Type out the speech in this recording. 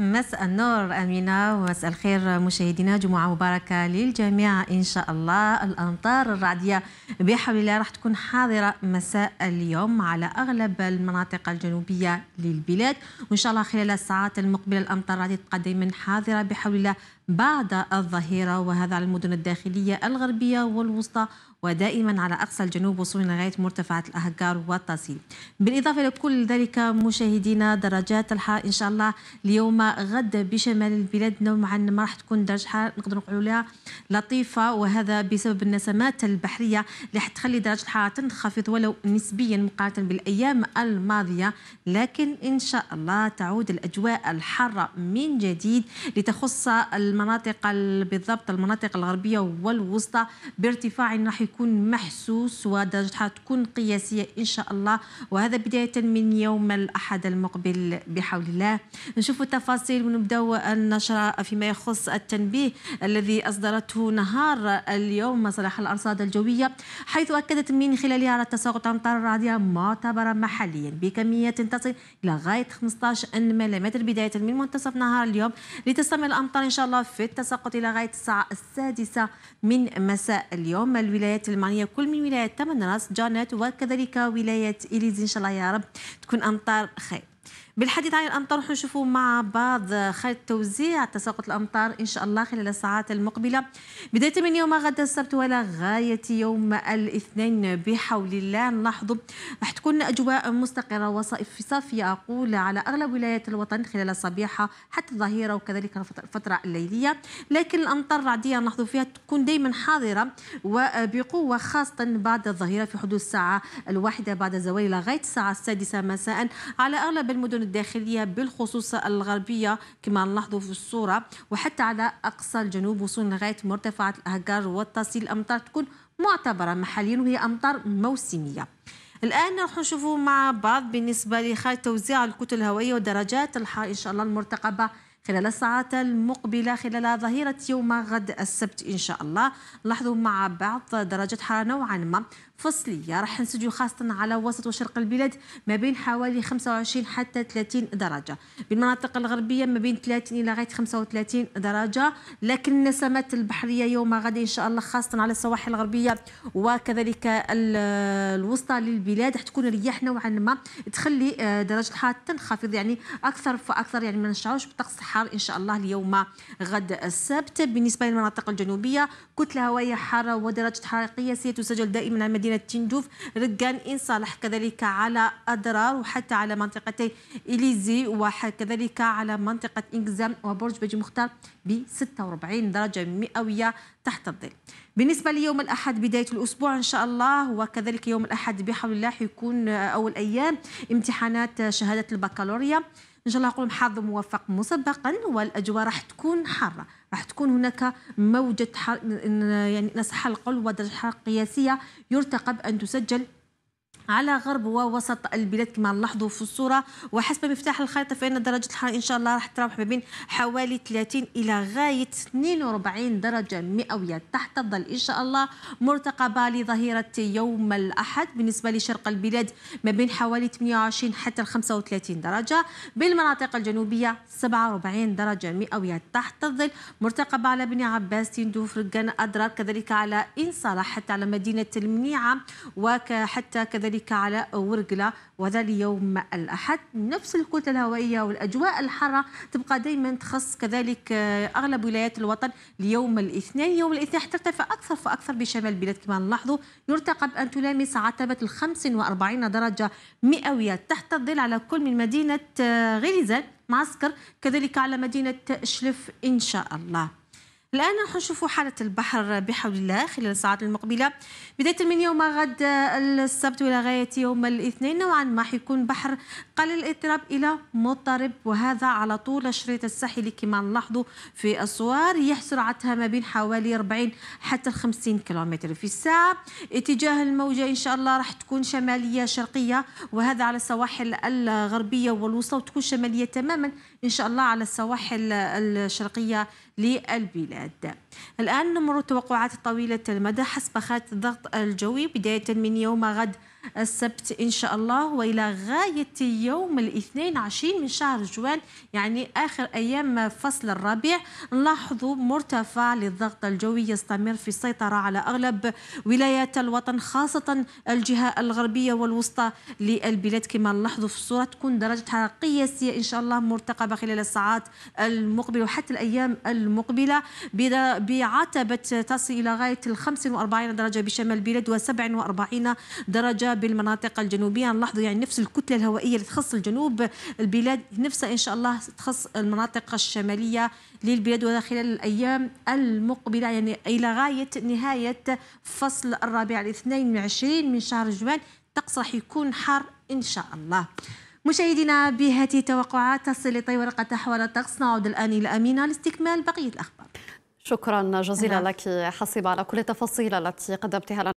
مساء النور أمينة ومساء الخير مشاهدينا جمعة مباركة للجميع إن شاء الله الأمطار الرعدية بحول الله راح تكون حاضرة مساء اليوم على أغلب المناطق الجنوبية للبلاد وإن شاء الله خلال الساعات المقبلة الأمطار راح تبقى دائما حاضرة بحول الله بعد الظهيرة وهذا على المدن الداخلية الغربية والوسطى ودائما على أقصى الجنوب وصولا لغاية مرتفعات الأهجار والطاسي بالإضافة لكل ذلك مشاهدينا درجات الحرارة إن شاء الله اليوم غد بشمال البلاد نوعا ما راح تكون درجة حرارة نقدر نقولوا لها لطيفة وهذا بسبب النسمات البحرية اللي حتخلي درجة الحرارة تنخفض ولو نسبيا مقارنة بالأيام الماضية لكن إن شاء الله تعود الأجواء الحارة من جديد لتخص المناطق بالضبط المناطق الغربية والوسطى بارتفاع راح يكون محسوس ودرجتها تكون قياسيه ان شاء الله وهذا بدايه من يوم الاحد المقبل بحول الله نشوف التفاصيل ونبدأ النشره فيما يخص التنبيه الذي اصدرته نهار اليوم صلاح الارصاد الجويه حيث اكدت من خلالها على تساقط امطار رعديه معتبره محليا بكميه تصل الى غايه 15 ملم بدايه من منتصف نهار اليوم لتستمر الامطار ان شاء الله في التساقط الى غايه الساعه السادسه من مساء اليوم الولايات الولايات المانيه كل من ولايه تمنراس جانات وكذلك ولايه اليز ان شاء الله يا رب تكون امطار خير بالحديث عن الامطار حنشوفوا مع بعض خيط توزيع تساقط الامطار ان شاء الله خلال الساعات المقبله بدايه من يوم غدا السبت والى غايه يوم الاثنين بحول الله نلاحظوا راح تكون اجواء مستقره وصيف صافيه اقول على اغلب ولايات الوطن خلال الصبيحه حتى الظهيره وكذلك الفتره الليليه لكن الامطار الرعديه نلاحظوا فيها تكون دائما حاضره وبقوه خاصه بعد الظهيره في حدود الساعه الواحده بعد الزوال لغايه الساعه السادسه مساء على اغلب المدن الداخلية بالخصوص الغربية كما نلاحظوا في الصورة وحتى على أقصى الجنوب وصول لغاية مرتفعات الأهجار والتصيل الأمطار تكون معتبرة محليا وهي أمطار موسمية الآن راح نشوفوا مع بعض بالنسبة لخارج توزيع الكتل الهوائية ودرجات الحرارة إن شاء الله المرتقبة خلال الساعات المقبلة خلال ظهيرة يوم غد السبت إن شاء الله لاحظوا مع بعض درجة حرارة نوعا ما فصلية راح نسجل خاصة على وسط وشرق البلاد ما بين حوالي 25 حتى 30 درجة بالمناطق الغربية ما بين 30 إلى غاية 35 درجة لكن النسمات البحرية يوم غد إن شاء الله خاصة على السواحل الغربية وكذلك الوسطى للبلاد راح تكون رياح نوعا ما تخلي آه، درجة الحرارة تنخفض يعني أكثر فأكثر يعني ما نشعرش بطقس حار الحر إن شاء الله اليوم غد السبت بالنسبة للمناطق الجنوبية كتلة هوائية حارة ودرجة حرارة قياسية تسجل دائما على مدينة تندوف رقان إن صالح كذلك على أضرار وحتى على منطقتي إليزي وكذلك على منطقة انكزام وبرج بجي مختار ب 46 درجة مئوية تحت الظل بالنسبة ليوم الأحد بداية الأسبوع إن شاء الله وكذلك يوم الأحد بحول الله حيكون أول أيام امتحانات شهادة البكالوريا ان شاء الله نقول حظ موفق مسبقا والاجواء راح تكون حاره راح تكون هناك موجه حر يعني نصح القول ودرجه حراره قياسيه يرتقب ان تسجل على غرب ووسط البلاد كما نلاحظوا في الصوره وحسب مفتاح الخريطه فان درجه الحراره ان شاء الله راح تتراوح ما بين حوالي 30 الى غايه 42 درجه مئويه تحت الظل ان شاء الله مرتقبه لظهيره يوم الاحد بالنسبه لشرق البلاد ما بين حوالي 28 حتى 35 درجه بالمناطق الجنوبيه 47 درجه مئويه تحت الظل مرتقبه على بني عباس تندوف رقان اضرار كذلك على ان صلاح حتى على مدينه المنيعه وحتى كذلك ذلك على ورقلة وهذا ليوم الأحد نفس الكتلة الهوائية والأجواء الحارة تبقى دائما تخص كذلك آه، أغلب ولايات الوطن ليوم الاثنين يوم الاثنين ترتفع أكثر فأكثر بشمال البلاد كما نلاحظوا يرتقب أن تلامس عتبة ال 45 درجة مئوية تحت الظل على كل من مدينة آه، غليزان معسكر كذلك على مدينة شلف إن شاء الله الآن راح نشوفوا حالة البحر بحول الله خلال الساعات المقبلة بداية من يوم غد السبت إلى غاية يوم الاثنين نوعا ما حيكون بحر قليل الاضطراب إلى مضطرب وهذا على طول الشريط الساحلي كما نلاحظوا في الصور يح سرعتها ما بين حوالي 40 حتى 50 كيلومتر في الساعة اتجاه الموجة إن شاء الله راح تكون شمالية شرقية وهذا على السواحل الغربية والوسطى وتكون شمالية تماما إن شاء الله على السواحل الشرقية للبلاد البلاد الآن نمر التوقعات طويلة المدى حسب خط الضغط الجوي بداية من يوم غد السبت إن شاء الله وإلى غاية يوم الاثنين عشرين من شهر جوان يعني آخر أيام فصل الربيع نلاحظ مرتفع للضغط الجوي يستمر في السيطرة على أغلب ولايات الوطن خاصة الجهة الغربية والوسطى للبلاد كما نلاحظوا في الصورة تكون درجة حرارة قياسية إن شاء الله مرتقبة خلال الساعات المقبلة وحتى الأيام المقبلة بعتبة تصل إلى غاية ال 45 درجة بشمال البلاد و 47 درجة بالمناطق الجنوبيه نلاحظوا يعني نفس الكتله الهوائيه اللي تخص الجنوب البلاد نفسها ان شاء الله تخص المناطق الشماليه للبلاد وخلال خلال الايام المقبله يعني الى غايه نهايه فصل الرابع الاثنين من عشرين من شهر جوان الطقس راح يكون حار ان شاء الله مشاهدينا بهذه التوقعات تصل لطي ورقة أحوال الطقس نعود الآن إلى أمينة لاستكمال بقية الأخبار شكرا جزيلا نعم. لك حصيبة على كل التفاصيل التي قدمتها لنا